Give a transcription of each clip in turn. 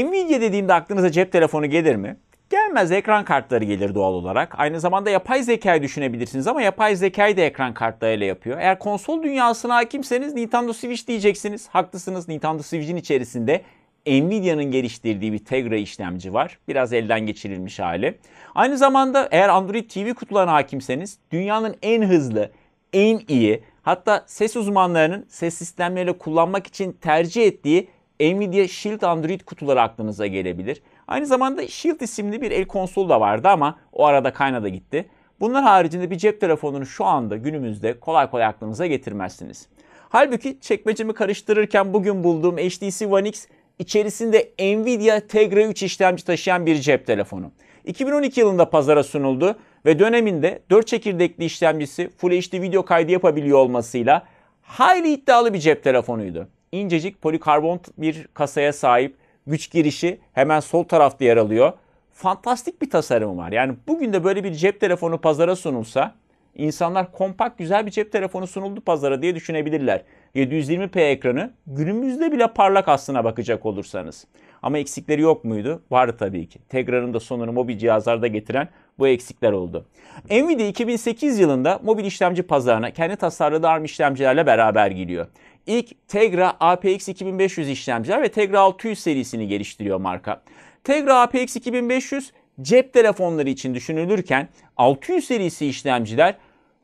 Nvidia dediğimde aklınıza cep telefonu gelir mi? Gelmez ekran kartları gelir doğal olarak. Aynı zamanda yapay zekayı düşünebilirsiniz ama yapay zekayı da ekran kartlarıyla yapıyor. Eğer konsol dünyasına hakimseniz Nintendo Switch diyeceksiniz. Haklısınız Nintendo Switch'in içerisinde Nvidia'nın geliştirdiği bir Tegra işlemci var. Biraz elden geçirilmiş hali. Aynı zamanda eğer Android TV kutularına hakimseniz dünyanın en hızlı, en iyi hatta ses uzmanlarının ses sistemleriyle kullanmak için tercih ettiği Nvidia Shield Android kutuları aklınıza gelebilir. Aynı zamanda Shield isimli bir el konsolu da vardı ama o arada kaynadı gitti. Bunlar haricinde bir cep telefonunu şu anda günümüzde kolay kolay aklınıza getirmezsiniz. Halbuki çekmecemi karıştırırken bugün bulduğum HTC One X içerisinde Nvidia Tegra 3 işlemci taşıyan bir cep telefonu. 2012 yılında pazara sunuldu ve döneminde 4 çekirdekli işlemcisi Full HD video kaydı yapabiliyor olmasıyla hayli iddialı bir cep telefonuydu incecik polikarbon bir kasaya sahip. Güç girişi hemen sol tarafta yer alıyor. Fantastik bir tasarımı var. Yani bugün de böyle bir cep telefonu pazara sunulsa insanlar kompakt güzel bir cep telefonu sunuldu pazara diye düşünebilirler. 720p ekranı günümüzde bile parlak aslına bakacak olursanız. Ama eksikleri yok muydu? Vardı tabii ki. Tegra'nın da sonunu mobil cihazlarda getiren bu eksikler oldu. Nvidia 2008 yılında mobil işlemci pazarına kendi tasarladığı ARM işlemcilerle beraber geliyor ilk Tegra APX 2500 işlemciler ve Tegra 600 serisini geliştiriyor marka. Tegra APX 2500 cep telefonları için düşünülürken 600 serisi işlemciler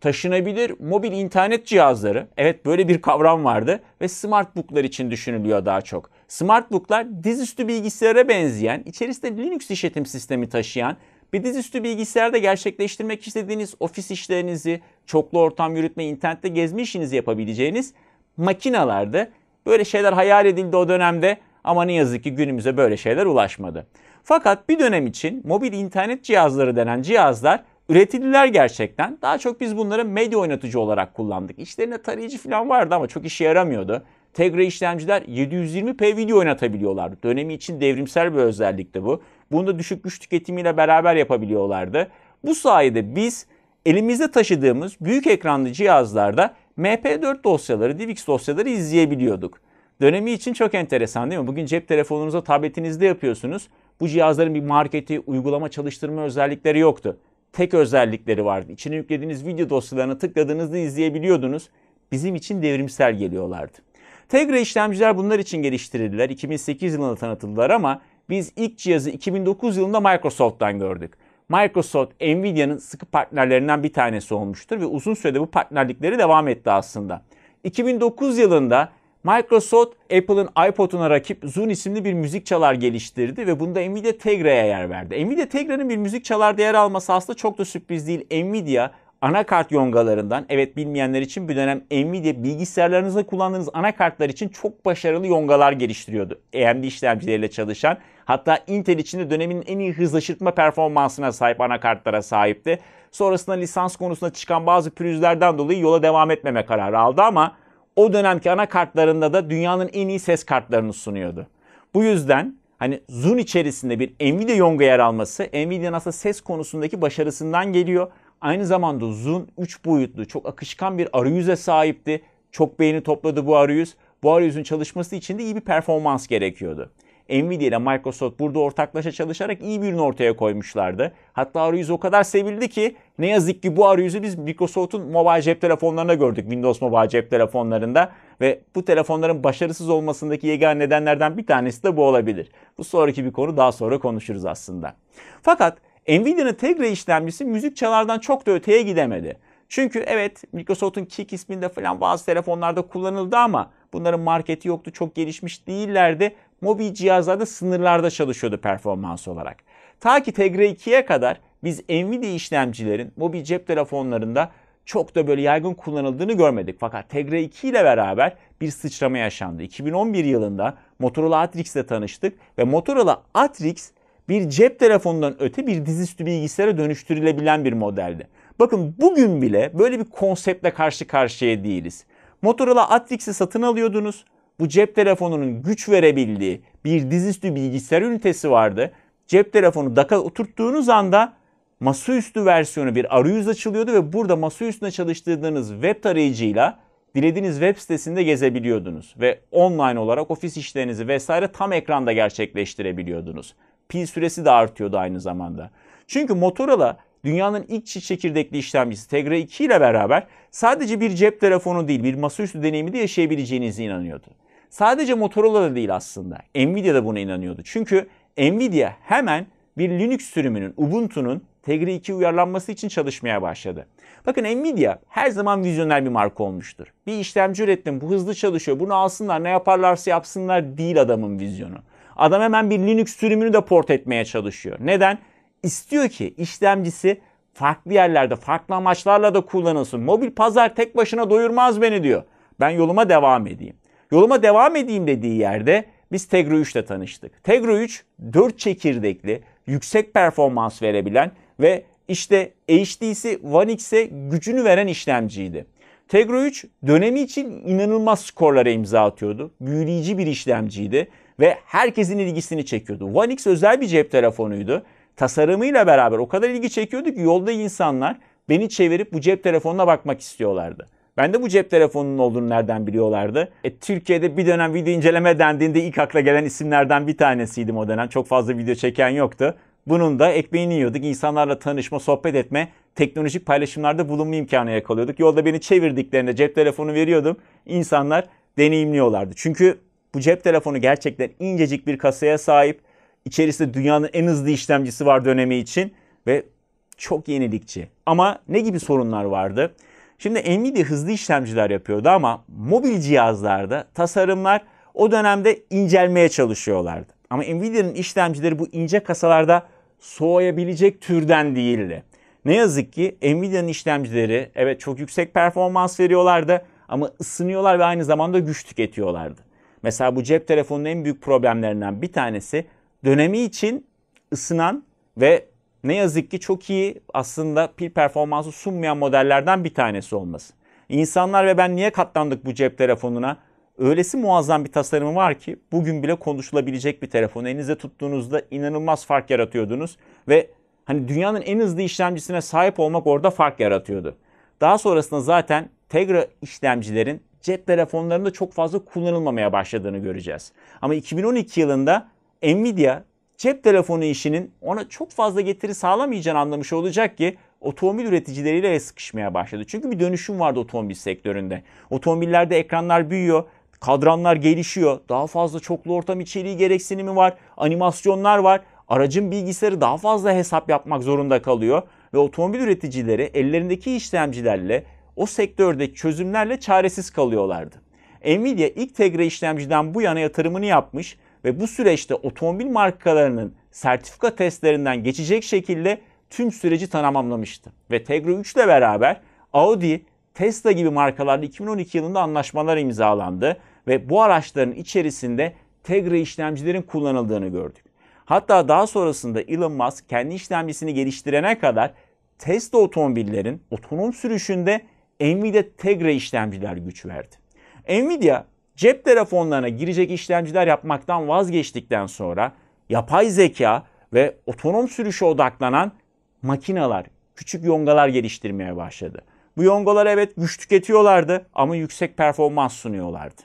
taşınabilir mobil internet cihazları, evet böyle bir kavram vardı ve smartbooklar için düşünülüyor daha çok. Smartbooklar dizüstü bilgisayara benzeyen, içerisinde Linux işletim sistemi taşıyan bir dizüstü bilgisayarda gerçekleştirmek istediğiniz ofis işlerinizi, çoklu ortam yürütme, internette gezme işinizi yapabileceğiniz makinalardı. Böyle şeyler hayal edildi o dönemde ama ne yazık ki günümüze böyle şeyler ulaşmadı. Fakat bir dönem için mobil internet cihazları denen cihazlar üretildiler gerçekten. Daha çok biz bunları medya oynatıcı olarak kullandık. İçlerinde tarayıcı falan vardı ama çok işe yaramıyordu. Tegra işlemciler 720p video oynatabiliyorlardı. Dönemi için devrimsel bir özellikti bu. Bunu da düşük güç tüketimiyle beraber yapabiliyorlardı. Bu sayede biz elimizde taşıdığımız büyük ekranlı cihazlarda MP4 dosyaları, DivX dosyaları izleyebiliyorduk. Dönemi için çok enteresan değil mi? Bugün cep telefonunuza, tabletinizde yapıyorsunuz. Bu cihazların bir marketi, uygulama çalıştırma özellikleri yoktu. Tek özellikleri vardı. İçine yüklediğiniz video dosyalarını tıkladığınızda izleyebiliyordunuz. Bizim için devrimsel geliyorlardı. Tegra işlemciler bunlar için geliştirildiler. 2008 yılında tanıtıldılar ama biz ilk cihazı 2009 yılında Microsoft'tan gördük. Microsoft, Nvidia'nın sıkı partnerlerinden bir tanesi olmuştur ve uzun sürede bu partnerlikleri devam etti aslında. 2009 yılında Microsoft, Apple'ın iPod'una rakip Zune isimli bir müzik çalar geliştirdi ve bunda Nvidia Tegra'ya yer verdi. Nvidia Tegra'nın bir müzik çalarda yer alması aslında çok da sürpriz değil. Nvidia anakart yongalarından, evet bilmeyenler için bir dönem Nvidia bilgisayarlarınızda kullandığınız anakartlar için çok başarılı yongalar geliştiriyordu. AMD işlemcileriyle çalışan, hatta Intel içinde dönemin en iyi hızlaştırma performansına sahip anakartlara sahipti. Sonrasında lisans konusunda çıkan bazı pürüzlerden dolayı yola devam etmeme kararı aldı ama o dönemki anakartlarında da dünyanın en iyi ses kartlarını sunuyordu. Bu yüzden hani Zoom içerisinde bir Nvidia yonga yer alması Nvidia'nın aslında ses konusundaki başarısından geliyor. Aynı zamanda uzun, 3 boyutlu çok akışkan bir arayüze sahipti. Çok beğeni topladı bu arayüz. Bu arayüzün çalışması için de iyi bir performans gerekiyordu. Nvidia ile Microsoft burada ortaklaşa çalışarak iyi bir ürün ortaya koymuşlardı. Hatta arayüz o kadar sevildi ki ne yazık ki bu arayüzü biz Microsoft'un mobile cep telefonlarına gördük. Windows mobile cep telefonlarında ve bu telefonların başarısız olmasındaki yegane nedenlerden bir tanesi de bu olabilir. Bu sonraki bir konu daha sonra konuşuruz aslında. Fakat Nvidia'nın Tegra işlemcisi müzik çalardan çok da öteye gidemedi. Çünkü evet Microsoft'un Kick isminde falan bazı telefonlarda kullanıldı ama bunların marketi yoktu, çok gelişmiş değillerdi. Mobil cihazlarda sınırlarda çalışıyordu performans olarak. Ta ki Tegra 2'ye kadar biz Nvidia işlemcilerin mobil cep telefonlarında çok da böyle yaygın kullanıldığını görmedik. Fakat Tegra 2 ile beraber bir sıçrama yaşandı. 2011 yılında Motorola Atrix ile tanıştık ve Motorola Atrix bir cep telefonundan öte bir dizüstü bilgisayara dönüştürülebilen bir modeldi. Bakın bugün bile böyle bir konseptle karşı karşıya değiliz. Motorola Atrix'i satın alıyordunuz. Bu cep telefonunun güç verebildiği bir dizüstü bilgisayar ünitesi vardı. Cep telefonu DAC'a oturttuğunuz anda masaüstü versiyonu bir arayüz açılıyordu ve burada masaüstüne çalıştırdığınız web tarayıcıyla dilediğiniz web sitesinde gezebiliyordunuz ve online olarak ofis işlerinizi vesaire tam ekranda gerçekleştirebiliyordunuz pil süresi de artıyordu aynı zamanda. Çünkü Motorola dünyanın ilk çift çekirdekli işlemcisi Tegra 2 ile beraber sadece bir cep telefonu değil bir masaüstü deneyimi de yaşayabileceğinize inanıyordu. Sadece Motorola da değil aslında. Nvidia da buna inanıyordu. Çünkü Nvidia hemen bir Linux sürümünün, Ubuntu'nun Tegra 2 uyarlanması için çalışmaya başladı. Bakın Nvidia her zaman vizyoner bir marka olmuştur. Bir işlemci ürettim, bu hızlı çalışıyor, bunu alsınlar, ne yaparlarsa yapsınlar değil adamın vizyonu. Adam hemen bir Linux sürümünü de port etmeye çalışıyor. Neden? İstiyor ki işlemcisi farklı yerlerde, farklı amaçlarla da kullanılsın. Mobil pazar tek başına doyurmaz beni diyor. Ben yoluma devam edeyim. Yoluma devam edeyim dediği yerde biz Tegra 3 ile tanıştık. Tegra 3 4 çekirdekli, yüksek performans verebilen ve işte HDC One X'e gücünü veren işlemciydi. Tegra 3 dönemi için inanılmaz skorlara imza atıyordu. Büyüleyici bir işlemciydi ve herkesin ilgisini çekiyordu. One X özel bir cep telefonuydu. Tasarımıyla beraber o kadar ilgi çekiyordu ki yolda insanlar beni çevirip bu cep telefonuna bakmak istiyorlardı. Ben de bu cep telefonunun olduğunu nereden biliyorlardı? E, Türkiye'de bir dönem video inceleme dendiğinde ilk akla gelen isimlerden bir tanesiydim o dönem. Çok fazla video çeken yoktu. Bunun da ekmeğini yiyorduk. İnsanlarla tanışma, sohbet etme, teknolojik paylaşımlarda bulunma imkanı yakalıyorduk. Yolda beni çevirdiklerinde cep telefonu veriyordum. İnsanlar deneyimliyorlardı. Çünkü bu cep telefonu gerçekten incecik bir kasaya sahip. İçerisinde dünyanın en hızlı işlemcisi var dönemi için ve çok yenilikçi. Ama ne gibi sorunlar vardı? Şimdi Nvidia hızlı işlemciler yapıyordu ama mobil cihazlarda tasarımlar o dönemde incelmeye çalışıyorlardı. Ama Nvidia'nın işlemcileri bu ince kasalarda soğuyabilecek türden değildi. Ne yazık ki Nvidia'nın işlemcileri evet çok yüksek performans veriyorlardı ama ısınıyorlar ve aynı zamanda güç tüketiyorlardı. Mesela bu cep telefonunun en büyük problemlerinden bir tanesi dönemi için ısınan ve ne yazık ki çok iyi aslında pil performansı sunmayan modellerden bir tanesi olması. İnsanlar ve ben niye katlandık bu cep telefonuna? Öylesi muazzam bir tasarımı var ki bugün bile konuşulabilecek bir telefon. Elinize tuttuğunuzda inanılmaz fark yaratıyordunuz ve hani dünyanın en hızlı işlemcisine sahip olmak orada fark yaratıyordu. Daha sonrasında zaten Tegra işlemcilerin cep telefonlarında çok fazla kullanılmamaya başladığını göreceğiz. Ama 2012 yılında Nvidia cep telefonu işinin ona çok fazla getiri sağlamayacağını anlamış olacak ki otomobil üreticileriyle sıkışmaya başladı. Çünkü bir dönüşüm vardı otomobil sektöründe. Otomobillerde ekranlar büyüyor, kadranlar gelişiyor, daha fazla çoklu ortam içeriği gereksinimi var, animasyonlar var. Aracın bilgisayarı daha fazla hesap yapmak zorunda kalıyor ve otomobil üreticileri ellerindeki işlemcilerle o sektördeki çözümlerle çaresiz kalıyorlardı. Nvidia ilk Tegra işlemciden bu yana yatırımını yapmış ve bu süreçte otomobil markalarının sertifika testlerinden geçecek şekilde tüm süreci tamamlamıştı. Ve Tegra 3 ile beraber Audi, Tesla gibi markalarla 2012 yılında anlaşmalar imzalandı ve bu araçların içerisinde Tegra işlemcilerin kullanıldığını gördük. Hatta daha sonrasında Elon Musk kendi işlemcisini geliştirene kadar Tesla otomobillerin otonom sürüşünde Nvidia Tegra işlemciler güç verdi. Nvidia cep telefonlarına girecek işlemciler yapmaktan vazgeçtikten sonra yapay zeka ve otonom sürüşe odaklanan makinalar, küçük yongalar geliştirmeye başladı. Bu yongalar evet güç tüketiyorlardı ama yüksek performans sunuyorlardı.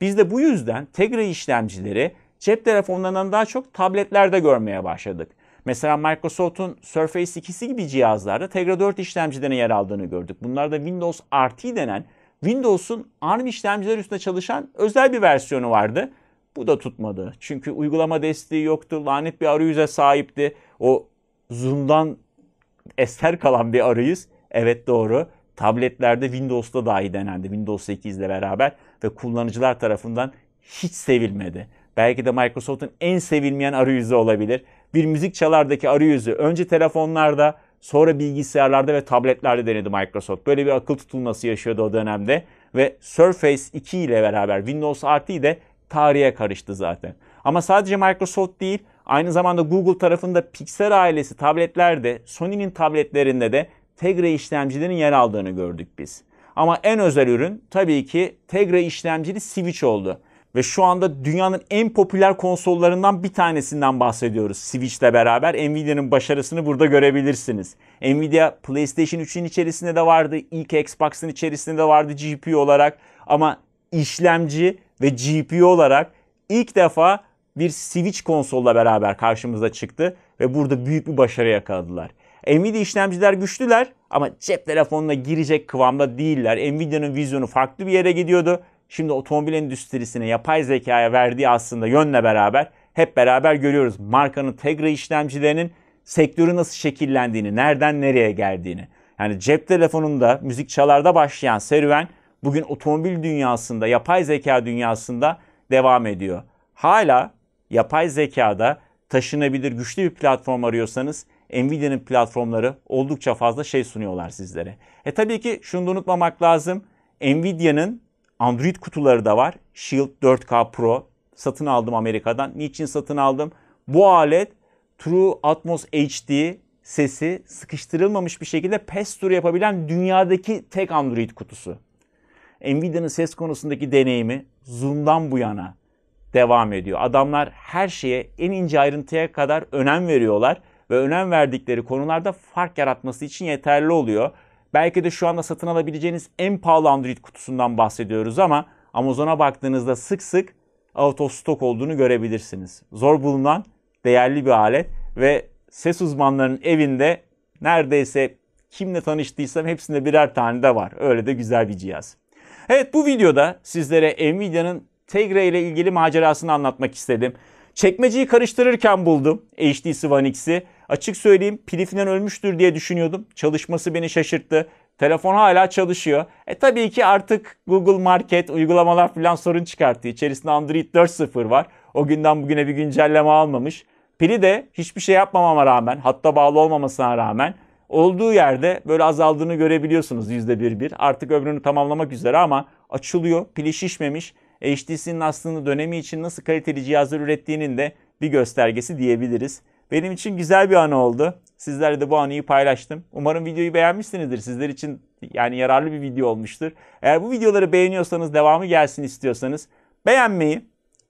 Biz de bu yüzden Tegra işlemcileri cep telefonlarından daha çok tabletlerde görmeye başladık. Mesela Microsoft'un Surface 2'si gibi cihazlarda Tegra 4 işlemcilerin yer aldığını gördük. Bunlar da Windows RT denen Windows'un ARM işlemciler üstünde çalışan özel bir versiyonu vardı. Bu da tutmadı. Çünkü uygulama desteği yoktu. Lanet bir arayüze sahipti. O Zoom'dan eser kalan bir arayüz. Evet doğru. Tabletlerde Windows'ta dahi denendi. Windows 8 ile beraber ve kullanıcılar tarafından hiç sevilmedi. Belki de Microsoft'un en sevilmeyen arayüzü olabilir bir müzik çalardaki arayüzü önce telefonlarda sonra bilgisayarlarda ve tabletlerde denedi Microsoft. Böyle bir akıl tutulması yaşıyordu o dönemde ve Surface 2 ile beraber Windows RT de tarihe karıştı zaten. Ama sadece Microsoft değil, aynı zamanda Google tarafında Pixel ailesi tabletlerde, Sony'nin tabletlerinde de Tegra işlemcilerin yer aldığını gördük biz. Ama en özel ürün tabii ki Tegra işlemcili Switch oldu ve şu anda dünyanın en popüler konsollarından bir tanesinden bahsediyoruz Switch'le beraber. Nvidia'nın başarısını burada görebilirsiniz. Nvidia PlayStation 3'ün içerisinde de vardı, ilk Xbox'ın içerisinde de vardı GPU olarak ama işlemci ve GPU olarak ilk defa bir Switch konsolla beraber karşımıza çıktı ve burada büyük bir başarı yakaladılar. Nvidia işlemciler güçlüler ama cep telefonuna girecek kıvamda değiller. Nvidia'nın vizyonu farklı bir yere gidiyordu şimdi otomobil endüstrisine yapay zekaya verdiği aslında yönle beraber hep beraber görüyoruz. Markanın Tegra işlemcilerinin sektörü nasıl şekillendiğini, nereden nereye geldiğini. Yani cep telefonunda, müzik çalarda başlayan serüven bugün otomobil dünyasında, yapay zeka dünyasında devam ediyor. Hala yapay zekada taşınabilir güçlü bir platform arıyorsanız Nvidia'nın platformları oldukça fazla şey sunuyorlar sizlere. E tabii ki şunu da unutmamak lazım. Nvidia'nın Android kutuları da var. Shield 4K Pro satın aldım Amerika'dan. Niçin satın aldım? Bu alet True Atmos HD sesi sıkıştırılmamış bir şekilde pass through yapabilen dünyadaki tek Android kutusu. Nvidia'nın ses konusundaki deneyimi Zoom'dan bu yana devam ediyor. Adamlar her şeye en ince ayrıntıya kadar önem veriyorlar ve önem verdikleri konularda fark yaratması için yeterli oluyor. Belki de şu anda satın alabileceğiniz en pahalı Android kutusundan bahsediyoruz ama Amazon'a baktığınızda sık sık out of stock olduğunu görebilirsiniz. Zor bulunan değerli bir alet ve ses uzmanlarının evinde neredeyse kimle tanıştıysam hepsinde birer tane de var. Öyle de güzel bir cihaz. Evet bu videoda sizlere Nvidia'nın Tegra ile ilgili macerasını anlatmak istedim. Çekmeceyi karıştırırken buldum HTC One X'i Açık söyleyeyim pili ölmüştür diye düşünüyordum. Çalışması beni şaşırttı. Telefon hala çalışıyor. E tabii ki artık Google Market uygulamalar falan sorun çıkarttı. İçerisinde Android 4.0 var. O günden bugüne bir güncelleme almamış. Pili de hiçbir şey yapmamama rağmen hatta bağlı olmamasına rağmen olduğu yerde böyle azaldığını görebiliyorsunuz yüzde bir bir. Artık ömrünü tamamlamak üzere ama açılıyor. Pili şişmemiş. HTC'nin aslında dönemi için nasıl kaliteli cihazlar ürettiğinin de bir göstergesi diyebiliriz. Benim için güzel bir an oldu. Sizlerle de bu anıyı paylaştım. Umarım videoyu beğenmişsinizdir. Sizler için yani yararlı bir video olmuştur. Eğer bu videoları beğeniyorsanız, devamı gelsin istiyorsanız beğenmeyi,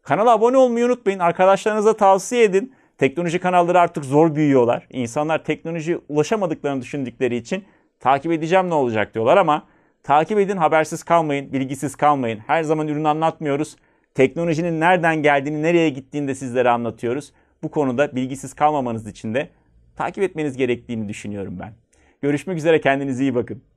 kanala abone olmayı unutmayın. Arkadaşlarınıza tavsiye edin. Teknoloji kanalları artık zor büyüyorlar. İnsanlar teknolojiye ulaşamadıklarını düşündükleri için takip edeceğim ne olacak diyorlar ama takip edin, habersiz kalmayın, bilgisiz kalmayın. Her zaman ürün anlatmıyoruz. Teknolojinin nereden geldiğini, nereye gittiğini de sizlere anlatıyoruz bu konuda bilgisiz kalmamanız için de takip etmeniz gerektiğini düşünüyorum ben. Görüşmek üzere kendinize iyi bakın.